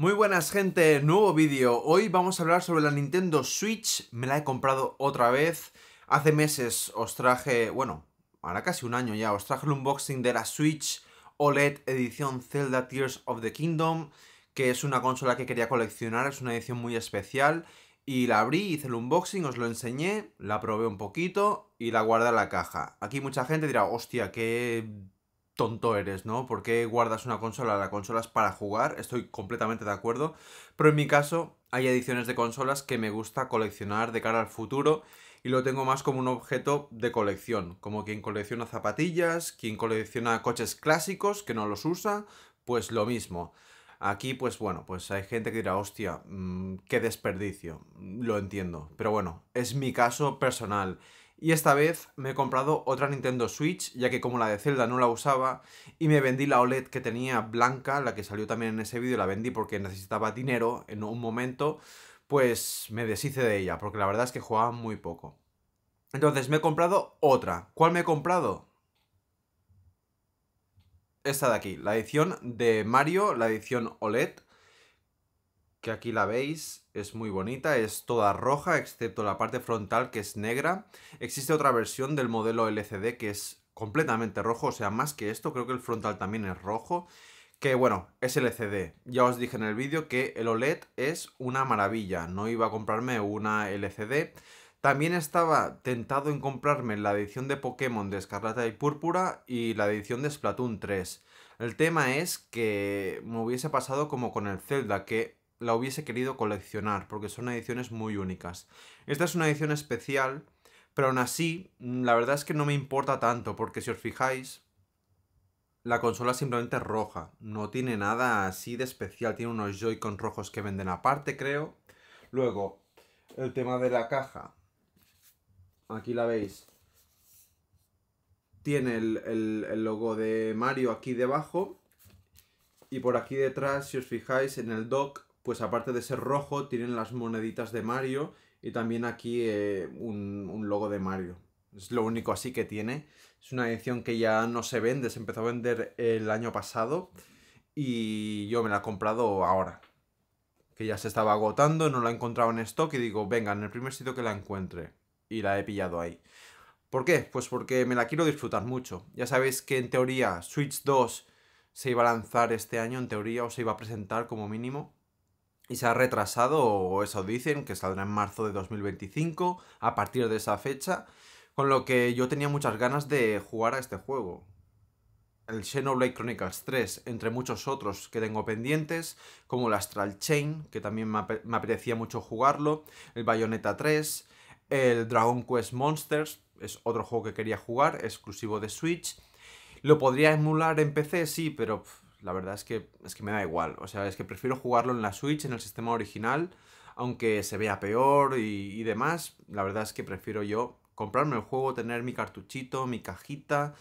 Muy buenas gente, nuevo vídeo. Hoy vamos a hablar sobre la Nintendo Switch. Me la he comprado otra vez. Hace meses os traje, bueno, ahora casi un año ya, os traje el unboxing de la Switch OLED edición Zelda Tears of the Kingdom, que es una consola que quería coleccionar, es una edición muy especial. Y la abrí, hice el unboxing, os lo enseñé, la probé un poquito y la guardé en la caja. Aquí mucha gente dirá, hostia, qué tonto eres, ¿no? ¿Por qué guardas una consola? La consola es para jugar, estoy completamente de acuerdo. Pero en mi caso, hay ediciones de consolas que me gusta coleccionar de cara al futuro y lo tengo más como un objeto de colección, como quien colecciona zapatillas, quien colecciona coches clásicos que no los usa, pues lo mismo. Aquí, pues bueno, pues hay gente que dirá, hostia, mm, qué desperdicio, lo entiendo. Pero bueno, es mi caso personal. Y esta vez me he comprado otra Nintendo Switch, ya que como la de Zelda no la usaba, y me vendí la OLED que tenía blanca, la que salió también en ese vídeo, la vendí porque necesitaba dinero en un momento, pues me deshice de ella, porque la verdad es que jugaba muy poco. Entonces me he comprado otra. ¿Cuál me he comprado? Esta de aquí, la edición de Mario, la edición OLED, que aquí la veis, es muy bonita, es toda roja, excepto la parte frontal que es negra. Existe otra versión del modelo LCD que es completamente rojo, o sea, más que esto, creo que el frontal también es rojo. Que bueno, es LCD. Ya os dije en el vídeo que el OLED es una maravilla, no iba a comprarme una LCD. También estaba tentado en comprarme la edición de Pokémon de Escarlata y Púrpura y la edición de Splatoon 3. El tema es que me hubiese pasado como con el Zelda, que la hubiese querido coleccionar, porque son ediciones muy únicas. Esta es una edición especial, pero aún así, mm, la verdad es que no me importa tanto, porque si os fijáis, la consola simplemente es roja, no tiene nada así de especial, tiene unos Joy-Con rojos que venden aparte, creo. Luego, el tema de la caja. Aquí la veis. Tiene el, el logo de Mario aquí debajo. Y por aquí detrás, si os fijáis, en el dock pues aparte de ser rojo, tienen las moneditas de Mario y también aquí eh, un, logo de Mario. Es lo único así que tiene. Es una edición que ya no se vende, se empezó a vender el año pasado y yo me la he comprado ahora. Que ya se estaba agotando, no la he encontrado en stock y digo, venga, en el primer sitio que la encuentre. Y la he pillado ahí. ¿Por qué? Pues porque me la quiero disfrutar mucho. Ya sabéis que en teoría Switch 2 se iba a lanzar este año, en teoría, o se iba a presentar como mínimo y se ha retrasado, o eso dicen, que saldrá en marzo de 2025, a partir de esa fecha, con lo que yo tenía muchas ganas de jugar a este juego. El Xenoblade Chronicles 3, entre muchos otros que tengo pendientes, como el Astral Chain, que también me, apetecía mucho jugarlo, el Bayonetta 3, el Dragon Quest Monsters, es otro juego que quería jugar, exclusivo de Switch. Lo podría emular en PC, sí, pero la verdad es que, es que me da igual. O sea, es que prefiero jugarlo en la Switch, en el sistema original, aunque se vea peor y, y demás. La verdad es que prefiero yo comprarme el juego, tener mi cartuchito, mi cajita,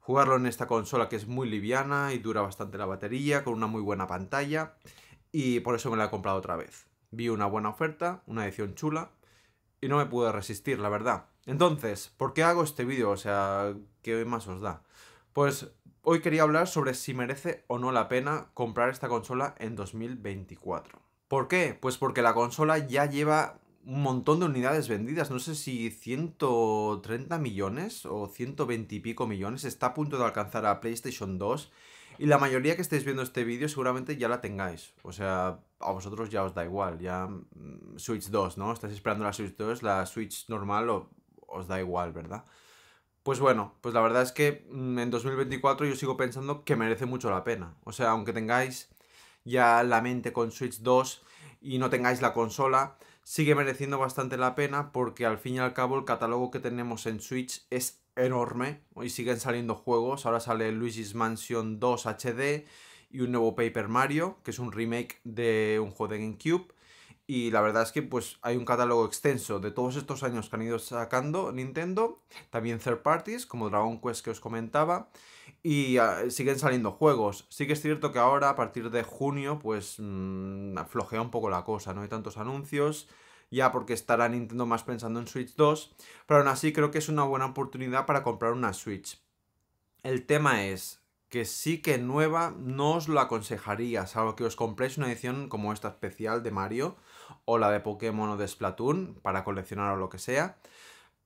jugarlo en esta consola que es muy liviana y dura bastante la batería, con una muy buena pantalla. Y por eso me la he comprado otra vez. Vi una buena oferta, una edición chula, y no me pude resistir, la verdad. Entonces, ¿por qué hago este vídeo? O sea, ¿qué más os da? Pues Hoy quería hablar sobre si merece o no la pena comprar esta consola en 2024. ¿Por qué? Pues porque la consola ya lleva un montón de unidades vendidas, no sé si 130 millones o 120 y pico millones, está a punto de alcanzar a PlayStation 2 y la mayoría que estáis viendo este vídeo seguramente ya la tengáis, o sea, a vosotros ya os da igual, ya mm, Switch 2, ¿no? Estáis esperando la Switch 2, la Switch normal os da igual, ¿verdad? Pues bueno, pues la verdad es que mm, en 2024 yo sigo pensando que merece mucho la pena. O sea, aunque tengáis ya la mente con Switch 2 y no tengáis la consola, sigue mereciendo bastante la pena porque al fin y al cabo el catálogo que tenemos en Switch es enorme y siguen saliendo juegos. Ahora sale Luigi's Mansion 2 HD y un nuevo Paper Mario, que es un remake de un juego de GameCube. Y la verdad es que pues hay un catálogo extenso de todos estos años que han ido sacando Nintendo, también third parties como Dragon Quest que os comentaba, y ah, siguen saliendo juegos. Sí que es cierto que ahora a partir de junio pues mm, flojea un poco la cosa, no hay tantos anuncios, ya porque estará Nintendo más pensando en Switch 2, pero aún así creo que es una buena oportunidad para comprar una Switch. El tema es, que sí que nueva no os lo aconsejaría, salvo que os compréis una edición como esta especial de Mario o la de Pokémon o de Splatoon para coleccionar o lo que sea.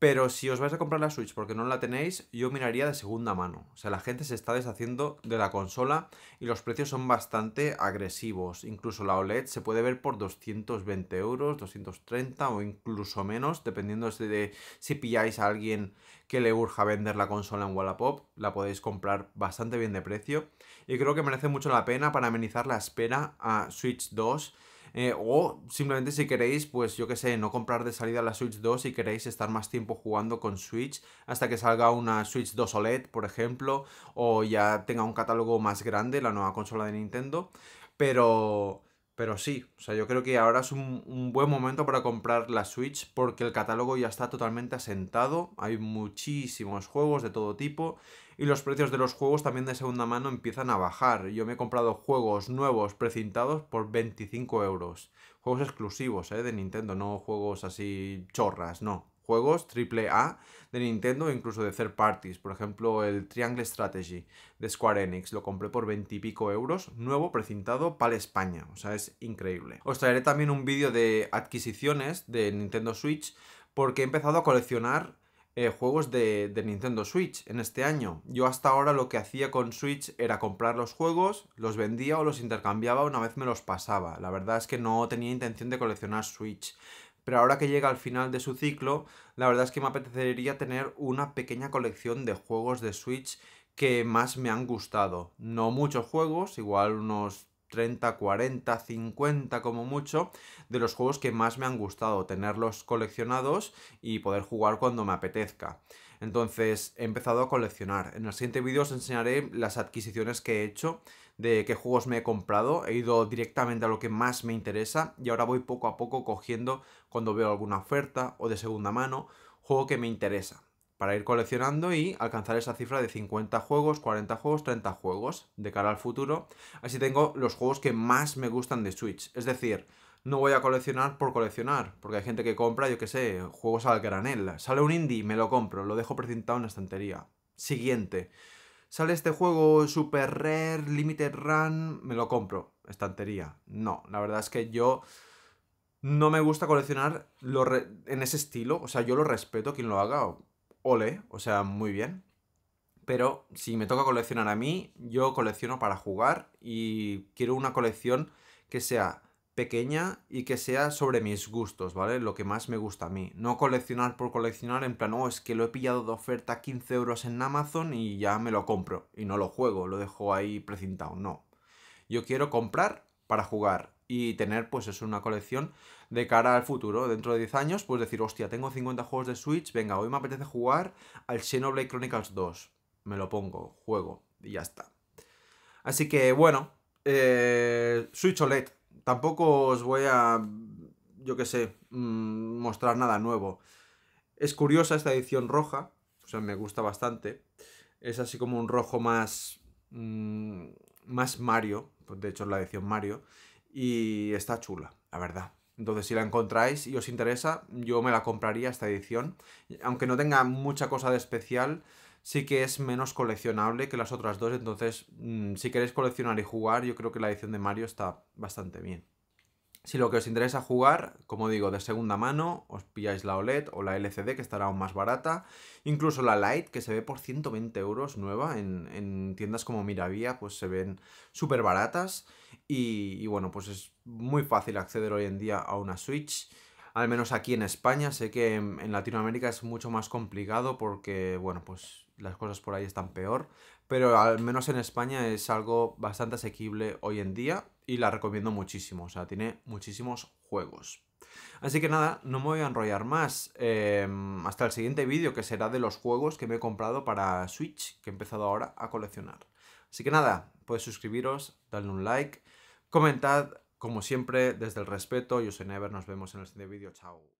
Pero si os vais a comprar la Switch porque no la tenéis, yo miraría de segunda mano. O sea, la gente se está deshaciendo de la consola y los precios son bastante agresivos. Incluso la OLED se puede ver por 220 euros, 230 o incluso menos, dependiendo este de si pilláis a alguien que le urja vender la consola en Wallapop. La podéis comprar bastante bien de precio. Y creo que merece mucho la pena para amenizar la espera a Switch 2 eh, o simplemente si queréis, pues yo que sé, no comprar de salida la Switch 2 y queréis estar más tiempo jugando con Switch hasta que salga una Switch 2 OLED, por ejemplo, o ya tenga un catálogo más grande la nueva consola de Nintendo. Pero... Pero sí, o sea, yo creo que ahora es un, buen momento para comprar la Switch porque el catálogo ya está totalmente asentado, hay muchísimos juegos de todo tipo y los precios de los juegos también de segunda mano empiezan a bajar. Yo me he comprado juegos nuevos precintados por 25 euros. Juegos exclusivos eh, de Nintendo, no juegos así chorras, no. Juegos triple A de Nintendo e incluso de third parties. Por ejemplo, el Triangle Strategy de Square Enix. Lo compré por 20 y pico euros, nuevo, precintado, para España. O sea, es increíble. Os traeré también un vídeo de adquisiciones de Nintendo Switch porque he empezado a coleccionar eh, juegos de, de, Nintendo Switch en este año. Yo hasta ahora lo que hacía con Switch era comprar los juegos, los vendía o los intercambiaba una vez me los pasaba. La verdad es que no tenía intención de coleccionar Switch. Pero ahora que llega al final de su ciclo, la verdad es que me apetecería tener una pequeña colección de juegos de Switch que más me han gustado. No muchos juegos, igual unos 30, 40, 50 como mucho, de los juegos que más me han gustado, tenerlos coleccionados y poder jugar cuando me apetezca. Entonces he empezado a coleccionar. En el siguiente vídeo os enseñaré las adquisiciones que he hecho, de qué juegos me he comprado. He ido directamente a lo que más me interesa y ahora voy poco a poco cogiendo cuando veo alguna oferta o de segunda mano, juego que me interesa para ir coleccionando y alcanzar esa cifra de 50 juegos, 40 juegos, 30 juegos de cara al futuro. Así tengo los juegos que más me gustan de Switch. Es decir, no voy a coleccionar por coleccionar, porque hay gente que compra, yo qué sé, juegos al granel. Sale un indie, me lo compro, lo dejo presentado en la estantería. Siguiente. Sale este juego Super Rare, Limited Run, me lo compro, estantería. No, la verdad es que yo no me gusta coleccionar en ese estilo, o sea, yo lo respeto quien lo haga, ole, o sea, muy bien. Pero si me toca coleccionar a mí, yo colecciono para jugar y quiero una colección que sea pequeña y que sea sobre mis gustos, ¿vale? Lo que más me gusta a mí. No coleccionar por coleccionar en plan, oh, es que lo he pillado de oferta 15 euros en Amazon y ya me lo compro. Y no lo juego, lo dejo ahí precintado. No. Yo quiero comprar para jugar y tener pues es una colección de cara al futuro. Dentro de 10 años, pues decir, hostia, tengo 50 juegos de Switch, venga, hoy me apetece jugar al Xenoblade Chronicles 2. Me lo pongo, juego y ya está. Así que bueno, eh, Switch OLED, tampoco os voy a, yo qué sé, mm, mostrar nada nuevo. Es curiosa esta edición roja, o sea, me gusta bastante. Es así como un rojo más... Mm, más Mario, de hecho es la edición Mario, y está chula, la verdad. Entonces, si la encontráis y os interesa, yo me la compraría esta edición. Aunque no tenga mucha cosa de especial, sí que es menos coleccionable que las otras dos. Entonces, mm, si queréis coleccionar y jugar, yo creo que la edición de Mario está bastante bien. Si lo que os interesa jugar, como digo, de segunda mano, os pilláis la OLED o la LCD, que estará aún más barata. Incluso la Lite, que se ve por 120 euros nueva en, tiendas como Miravía, pues se ven súper baratas. Y, y bueno, pues es muy fácil acceder hoy en día a una Switch al menos aquí en España. Sé que en Latinoamérica es mucho más complicado porque, bueno, pues las cosas por ahí están peor. Pero al menos en España es algo bastante asequible hoy en día y la recomiendo muchísimo, o sea, tiene muchísimos juegos. Así que nada, no me voy a enrollar más. Em, hasta el siguiente vídeo que será de los juegos que me he comprado para Switch, que he empezado ahora a coleccionar. Así que nada, puedes suscribiros, darle un like, comentad, como siempre, desde el respeto. Yo soy Never, nos vemos en el siguiente vídeo, chao.